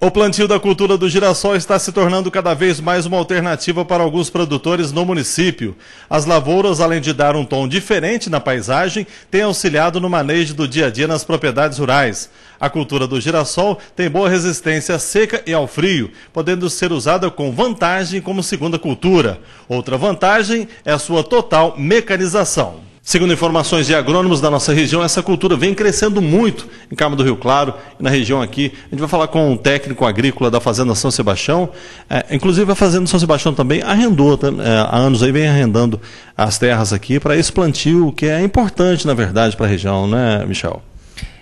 O plantio da cultura do girassol está se tornando cada vez mais uma alternativa para alguns produtores no município. As lavouras, além de dar um tom diferente na paisagem, têm auxiliado no manejo do dia a dia nas propriedades rurais. A cultura do girassol tem boa resistência à seca e ao frio, podendo ser usada com vantagem como segunda cultura. Outra vantagem é a sua total mecanização. Segundo informações de agrônomos da nossa região, essa cultura vem crescendo muito em Cama do Rio Claro e na região aqui. A gente vai falar com um técnico agrícola da Fazenda São Sebastião. É, inclusive, a Fazenda São Sebastião também arrendou, tá, é, há anos aí vem arrendando as terras aqui para esse plantio, que é importante, na verdade, para a região, né, Michel?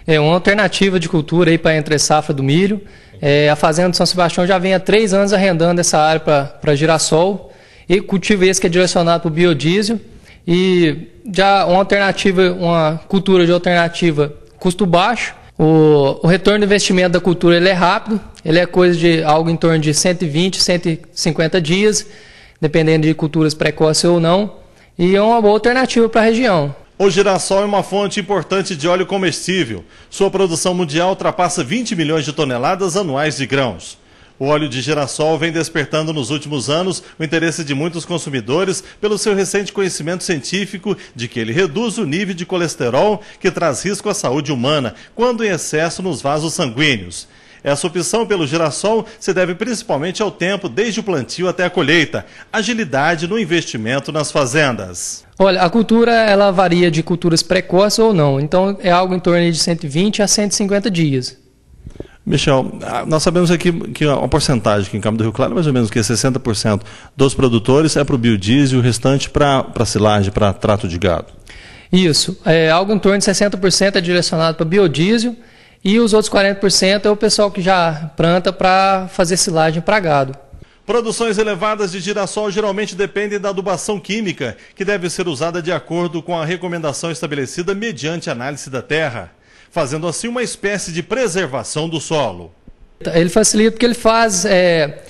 É uma alternativa de cultura aí para entre safra do milho. É, a Fazenda São Sebastião já vem há três anos arrendando essa área para girassol e cultivo esse que é direcionado para o biodiesel e já uma alternativa, uma cultura de alternativa, custo baixo. O, o retorno do investimento da cultura ele é rápido, ele é coisa de algo em torno de 120, 150 dias, dependendo de culturas precoces ou não, e é uma boa alternativa para a região. O girassol é uma fonte importante de óleo comestível. Sua produção mundial ultrapassa 20 milhões de toneladas anuais de grãos. O óleo de girassol vem despertando nos últimos anos o interesse de muitos consumidores pelo seu recente conhecimento científico de que ele reduz o nível de colesterol que traz risco à saúde humana quando em excesso nos vasos sanguíneos. Essa opção pelo girassol se deve principalmente ao tempo desde o plantio até a colheita, agilidade no investimento nas fazendas. Olha, a cultura ela varia de culturas precoces ou não, então é algo em torno de 120 a 150 dias. Michel, ah, nós sabemos aqui que a porcentagem que em Campo do Rio Claro é mais ou menos que é 60% dos produtores é para o biodiesel, o restante para silagem, para trato de gado. Isso, é, algo em torno de 60% é direcionado para biodiesel e os outros 40% é o pessoal que já planta para fazer silagem para gado. Produções elevadas de girassol geralmente dependem da adubação química, que deve ser usada de acordo com a recomendação estabelecida mediante análise da terra fazendo assim uma espécie de preservação do solo. Ele facilita porque ele faz é,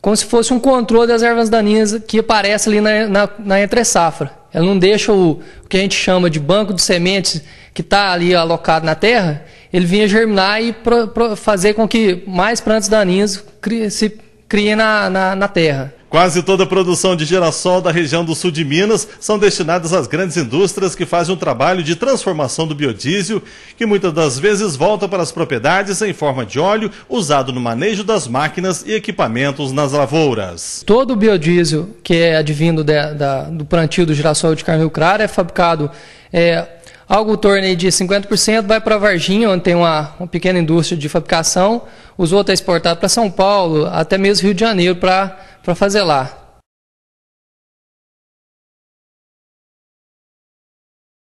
como se fosse um controle das ervas daninhas que aparece ali na, na, na entre-safra. Ela não deixa o, o, que a gente chama de banco de sementes que está ali alocado na terra, ele vinha germinar e pro, pro, fazer com que mais plantas daninhas cri, se criem na, na, na terra. Quase toda a produção de girassol da região do sul de Minas são destinadas às grandes indústrias que fazem um trabalho de transformação do biodiesel, que muitas das vezes volta para as propriedades em forma de óleo usado no manejo das máquinas e equipamentos nas lavouras. Todo o biodiesel que é advindo de, da, do plantio do girassol de carne clara é fabricado é, algo tornei de 50%, vai para Varginha, onde tem uma, uma, pequena indústria de fabricação, os outros é exportado para São Paulo, até mesmo Rio de Janeiro, para para fazer lá.